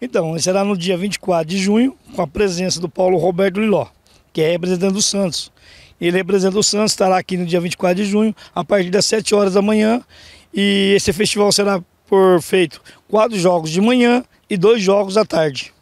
Então, será no dia 24 de junho, com a presença do Paulo Roberto Liló, que é representante do Santos. Ele é representa o Santos, estará aqui no dia 24 de junho, a partir das 7 horas da manhã. E esse festival será por feito quatro jogos de manhã e dois jogos à tarde.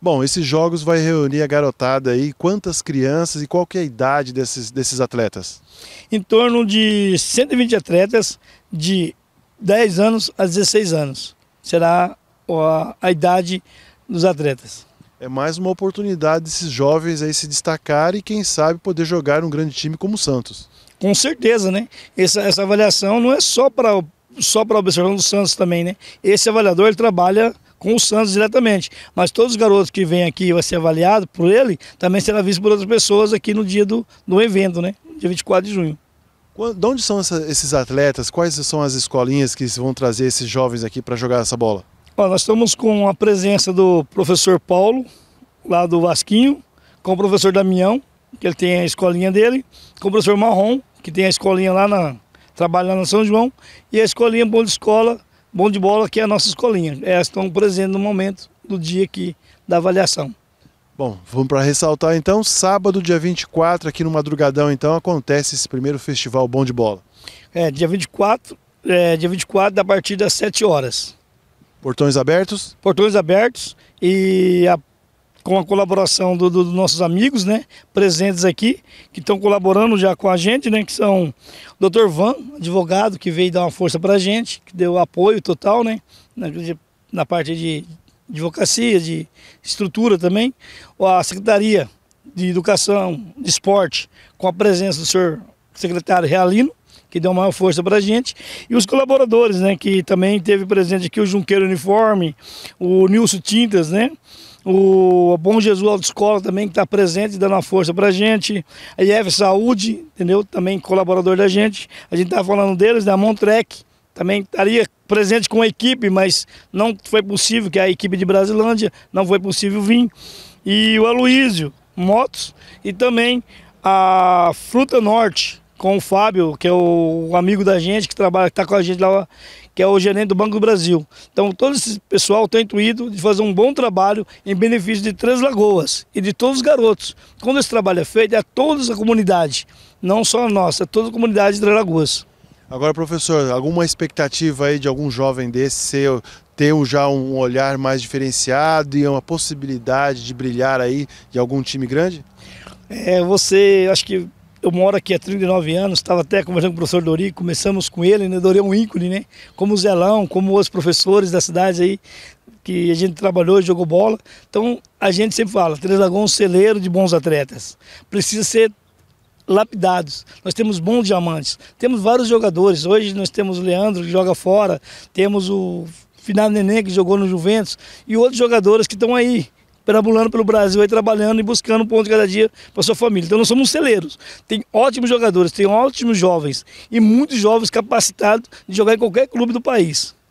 Bom, esses jogos vai reunir a garotada aí, quantas crianças e qual que é a idade desses, desses atletas? Em torno de 120 atletas de 10 anos a 16 anos. Será a, a idade dos atletas. É mais uma oportunidade desses jovens aí se destacar e quem sabe poder jogar um grande time como o Santos. Com certeza, né? Essa, essa avaliação não é só para só para observação do Santos também, né? Esse avaliador ele trabalha com o Santos diretamente, mas todos os garotos que vêm aqui vai ser avaliado por ele, também será visto por outras pessoas aqui no dia do, do evento, né? Dia 24 de junho. De onde são esses atletas? Quais são as escolinhas que vão trazer esses jovens aqui para jogar essa bola? Ó, nós estamos com a presença do professor Paulo, lá do Vasquinho, com o professor Damião, que ele tem a escolinha dele, com o professor Marrom, que tem a escolinha lá na. trabalha lá na São João, e a escolinha Bom de Escola, Bom de Bola, que é a nossa escolinha. Elas estão presentes no momento do dia aqui da avaliação. Bom, vamos para ressaltar então, sábado, dia 24, aqui no Madrugadão, então, acontece esse primeiro festival Bom de Bola. É, dia 24, é, dia 24, a partir das 7 horas. Portões abertos? Portões abertos e a, com a colaboração dos do, do nossos amigos, né, presentes aqui, que estão colaborando já com a gente, né, que são o Dr. Van, advogado, que veio dar uma força para a gente, que deu apoio total, né, na, na parte de advocacia, de estrutura também, a Secretaria de Educação, de Esporte, com a presença do senhor secretário Realino, que deu maior força para a gente, e os colaboradores, né, que também teve presente aqui o Junqueiro Uniforme, o Nilson Tintas, né, o Bom Jesus Autoescola também que está presente dando uma força para a gente, a IEF Saúde, entendeu, também colaborador da gente, a gente está falando deles, da Montrec, também estaria presente com a equipe, mas não foi possível, que é a equipe de Brasilândia não foi possível vir, e o Aloísio Motos, e também a Fruta Norte, com o Fábio, que é o amigo da gente, que trabalha, que está com a gente lá, que é o gerente do Banco do Brasil. Então, todo esse pessoal tem intuído de fazer um bom trabalho em benefício de Três Lagoas e de todos os garotos. Quando esse trabalho é feito, é toda a comunidade, não só a nossa, é toda a comunidade de Três Lagoas. Agora, professor, alguma expectativa aí de algum jovem desse ser, ter já um olhar mais diferenciado e uma possibilidade de brilhar aí de algum time grande? É, você, acho que eu moro aqui há 39 anos, estava até conversando com o professor Dori, começamos com ele, né? Dori é um ícone, né? Como o Zelão, como os professores da cidade aí, que a gente trabalhou e jogou bola. Então, a gente sempre fala, Três Lagoas é um celeiro de bons atletas. Precisa ser lapidados. Nós temos bons diamantes. Temos vários jogadores. Hoje nós temos o Leandro, que joga fora. Temos o Finado Neném, que jogou no Juventus. E outros jogadores que estão aí perambulando pelo Brasil, aí trabalhando e buscando um ponto de cada dia para sua família. Então nós somos celeiros. Tem ótimos jogadores, tem ótimos jovens e muitos jovens capacitados de jogar em qualquer clube do país.